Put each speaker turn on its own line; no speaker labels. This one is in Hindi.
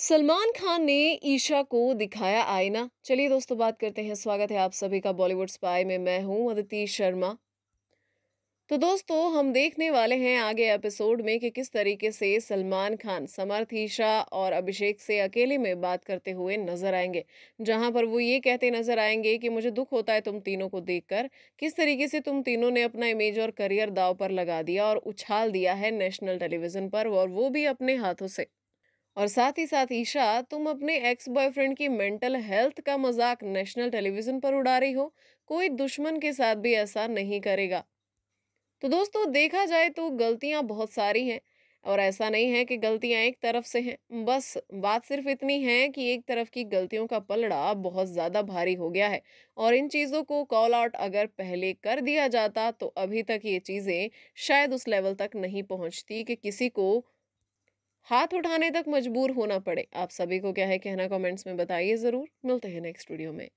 सलमान खान ने ईशा को दिखाया आईना चलिए दोस्तों बात करते हैं स्वागत है आप सभी का बॉलीवुड स्पाई में मैं हूं अदिति शर्मा तो दोस्तों हम देखने वाले हैं आगे एपिसोड में कि किस तरीके से सलमान खान समर्थ ईशा और अभिषेक से अकेले में बात करते हुए नजर आएंगे जहां पर वो ये कहते नजर आएंगे कि मुझे दुख होता है तुम तीनों को देखकर किस तरीके से तुम तीनों ने अपना इमेज और करियर दाव पर लगा दिया और उछाल दिया है नेशनल टेलीविजन पर और वो भी अपने हाथों से और साथ ही साथ ईशा तुम अपने एक्स बॉयफ्रेंड की मेंटल हेल्थ का मजाक नेशनल टेलीविज़न पर उड़ा रही हो कोई दुश्मन के साथ भी ऐसा नहीं करेगा तो दोस्तों देखा जाए तो गलतियाँ बहुत सारी हैं और ऐसा नहीं है कि गलतियाँ एक तरफ से हैं बस बात सिर्फ इतनी है कि एक तरफ की गलतियों का पलड़ा बहुत ज़्यादा भारी हो गया है और इन चीज़ों को कॉल आउट अगर पहले कर दिया जाता तो अभी तक ये चीज़ें शायद उस लेवल तक नहीं पहुँचती कि किसी को हाथ उठाने तक मजबूर होना पड़े आप सभी को क्या है कहना कमेंट्स में बताइए ज़रूर मिलते हैं नेक्स्ट वीडियो में